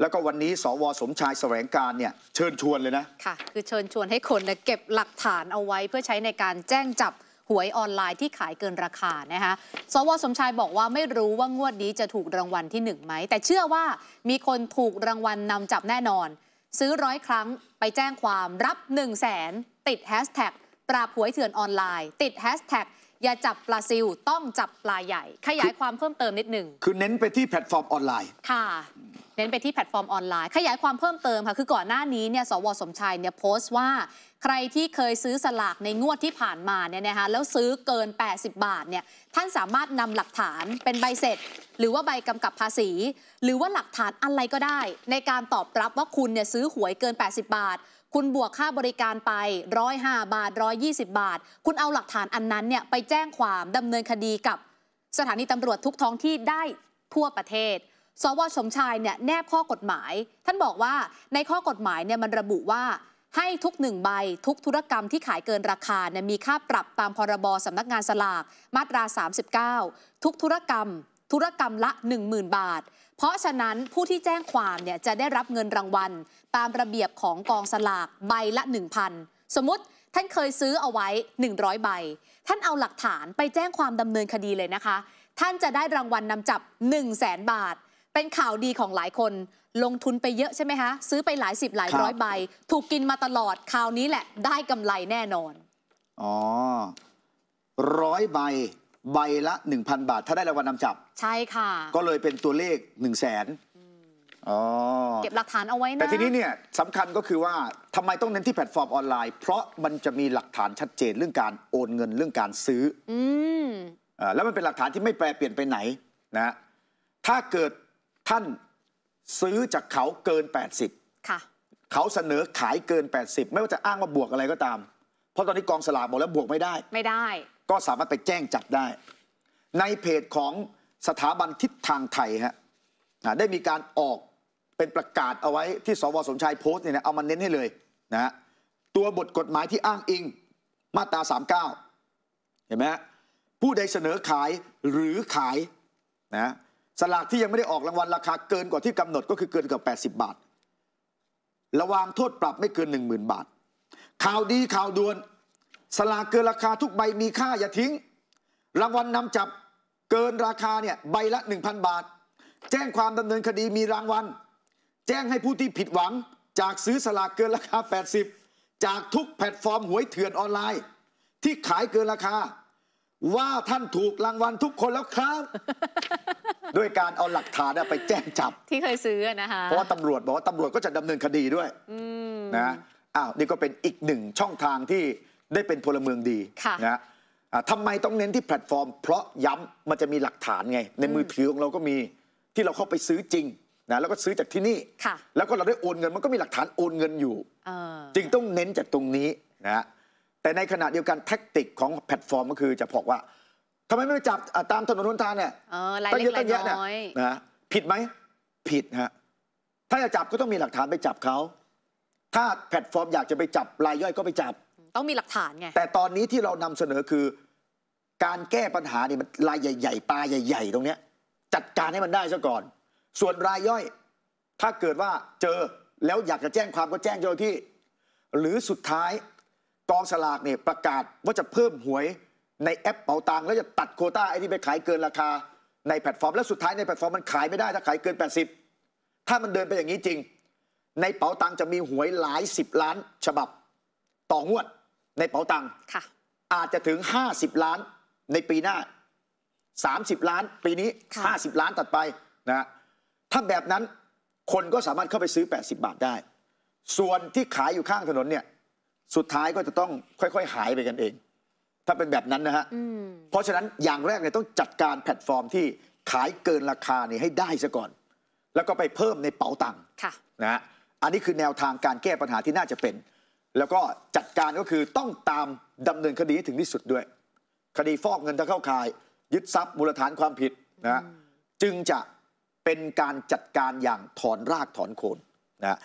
แล้วก็วันนี้ สวสมชายแสวงการเนี่ยเชิญชวนเลยนะค่ะคือเชิญชวนให้คนเนี่ยเก็บหลักฐานเอาไว้ เพื่อใช้ในการแจ้งจับหวยออนไลน์ที่ขายเกินราคานะคะสวสมชายบอกว่าไม่รู้ว่างวดนี้จะถูกรางวัลที่1ไหมแต่เชื่อว่า มีคนถูกรางวัลนำจับแน่นอน ซื้อร้อยครั้งไปแจ้งความรับ1นึ่งแสนติดแฮชแท็กปราบหวยเถื่อนออนไลน์ ติดแฮชแท็กอย่าจับปลาซิลต้องจับปลาใหญ่ ขยายความเพิ่มเติมนิดหนึ่งคือเน้นไปที่แพลตฟอร์มออนไลน์ค่ะเน้นไปที่แพลตฟอร์มออนไลน์ ขยายความเพิ่มเติมค่ะ คือก่อนหน้านี้เนี่ยสวสมชายเนี่ยโพสต์ว่า ใครที่เคยซื้อสลากในงวดที่ผ่านมาเนี่ยนะคะแล้วซื้อเกิน 80 บาทเนี่ยท่านสามารถนำหลักฐานเป็นใบเสร็จ หรือว่าใบกำกับภาษี หรือว่าหลักฐานอะไรก็ได้ ในการตอบรับว่าคุณเนี่ยซื้อหวยเกิน 80 บาท คุณบวกค่าบริการไปร้อยห้าบาทร้อยี่สิบาท คุณเอาหลักฐานอันนั้นเนี่ยไปแจ้งความดำเนินคดีกับ สถานีตำรวจทุกท้องที่ได้ทั่วประเทศสวสมชายเนี่ยแนบข้อกฎหมาย ท่านบอกว่าในข้อกฎหมายเนี่ยมันระบุว่าให้ทุกหนึ่งใบทุกธุรกรรมที่ขายเกินราคาเนี่ยมีค่าปรับตามพรบสำนักงานสลากมาตรา 39 ทุกธุรกรรม ธุรกรรมละ 10,000 บาท เพราะฉะนั้นผู้ที่แจ้งความเนี่ยจะได้รับเงินรางวัลตามระเบียบของกองสลากใบละ 1,000 สมมติท่านเคยซื้อเอาไว้ 100 ใบ ท่านเอาหลักฐานไปแจ้งความดำเนินคดีเลยนะคะ ท่านจะได้รางวัลนนำจับ 1 0 0 0 0แบาทเป็นข่าวดีของหลายคนลงทุนไปเยอะใช่ไหมคะซื้อไปหลายสิบหลายร้อยใบถูกกินมาตลอดคราวนี้แหละได้กำไรแน่นอนอ๋อร้อยใบใบละ 1,000 บาท ถ้าได้รางวัลนำจับใช่ค่ะก็เลยเป็นตัวเลข 1 0 0 0 0แสนออ๋เก็บหลักฐานเอาไว้นะแต่ทีนี้เนี่ยสำคัญก็คือว่าทำไมต้องเน้นที่แพลตฟอร์มออนไลน์เพราะมันจะมีหลักฐานชัดเจนเรื่องการโอนเงินเรื่องการซื้ออ่าแล้วมันเป็นหลักฐานที่ไม่แปรเปลี่ยนไปไหนนะถ้าเกิดท่านซื้อจากเขาเกิน 80 ค่ะ เขาเสนอขายเกิน 80 ไม่ว่าจะอ้างว่าบวกอะไรก็ตาม เพราะตอนนี้กองสลากบอกแล้วบวกไม่ได้ ไม่ได้ ก็สามารถไปแจ้งจับได้ ในเพจของสถาบันทิศทางไทยฮะ ได้มีการออกเป็นประกาศเอาไว้ที่สวสมชายโพสต์เนี่ยนะเอามาเน้นให้เลยนะฮะตัวบทกฎหมายที่อ้างอิงมาตรา 39 เห็นไหมฮะผู้ใดเสนอขายหรือขายนะสลากที่ยังไม่ได้ออกรางวัลราคาเกินกว่าที่กำหนดก็คือเกินกว่า 80 บาท ระวางโทษปรับไม่เกิน 10,000 บาท ข่าวดีข่าวด่วน สลากเกินราคาทุกใบมีค่าอย่าทิ้ง รางวัลนนำจับเกินราคาเนี่ยใบละ 1,000 บาท แจ้งความดำเนินคดีมีรางวัล แจ้งให้ผู้ที่ผิดหวังจากซื้อสลากเกินราคา 80 จากทุกแพลตฟอร์มหวยเถื่อนออนไลน์ ที่ขายเกินราคา ว่าท่านถูกรางวัลทุกคนแล้วครับด้วยการเอาหลักฐานไปแจ้งจับ ที่เคยซื้อนะคะเพราะว่าตำรวจบอกว่าตำรวจก็จะดำเนินคดีด้วยนะอ้าวนี่ก็เป็นอีกหนึ่งช่องทางที่ได้เป็นพลเมืองดีนะทำไมต้องเน้นที่แพลตฟอร์ม เพราะย้ำมันจะมีหลักฐานไงในมือถือของเราก็มีที่เราเข้าไปซื้อจริงนะแล้วก็ซื้อจากที่นี่แล้วก็เราได้โอนเงินมันก็มีหลักฐานโอนเงินอยู่จึงต้องเน้นจากตรงนี้นะแต่ในขณะเดียวกันแท็กติกของแพลตฟอร์มก็คือจะบอกว่าทำไมไม่ไปจับตามถนนทุนทางเนี่ยต้้งเยอะต้้งเยะเนี่ยนะผิดไหม ผิดฮะ ถ้าจะจับก็ต้องมีหลักฐานไปจับเขา ถ้าแพลตฟอร์มอยากจะไปจับรายย่อยก็ไปจับ ต้องมีหลักฐานไง แต่ตอนนี้ที่เรานำเสนอคือการแก้ปัญหาเนี่ยมันรายใหญ่ ๆปลาใหญ่ๆ ตรงเนี้ย จัดการให้มันได้ซะก่อน ส่วนรายย่อย ถ้าเกิดว่าเจอแล้วอยากจะแจ้งความก็แจ้งเจ้าที่ หรือสุดท้ายกองสลากเนี่ยประกาศว่าจะเพิ่มหวยในแอปเป๋าตังค์แล้วจะตัดโคต้าไอ้ี่ไปขายเกินราคาในแพลตฟอร์มแล้วสุดท้ายในแพลตฟอร์มมันขายไม่ได้ถ้าขายเกิน 80 ถ้ามันเดินไปอย่างนี้จริง ในเป๋าตังค์จะมีหวยหลาย 10 ล้านฉบับ ต่องวดในเป๋าตังค์อาจจะถึง 50 ล้านในปีหน้า 30 ล้านปีนี้ 50 ล้านตัดไปนะถ้าแบบนั้นคนก็สามารถเข้าไปซื้อ 80 บาทได้ ส่วนที่ขายอยู่ข้างถนนเนี่ยสุดท้ายก็จะต้องค่อยๆ หายไปกันเองถ้าเป็นแบบนั้นนะฮะเพราะฉะนั้นอย่างแรกเนี่ยต้องจัดการแพลตฟอร์มที่ขายเกินราคานี่ให้ได้ซะก่อน แล้วก็ไปเพิ่มในเป๋าตังค์นะฮะ อันนี้คือแนวทางการแก้ปัญหาที่น่าจะเป็น แล้วก็จัดการก็คือต้องตามดำเนินคดีให้ถึงที่สุดด้วย คดีฟอกเงินถ้าเข้าข่าย ยึดทรัพย์มูลฐานความผิดนะจึงจะเป็นการจัดการอย่างถอนรากถอนโคนนะ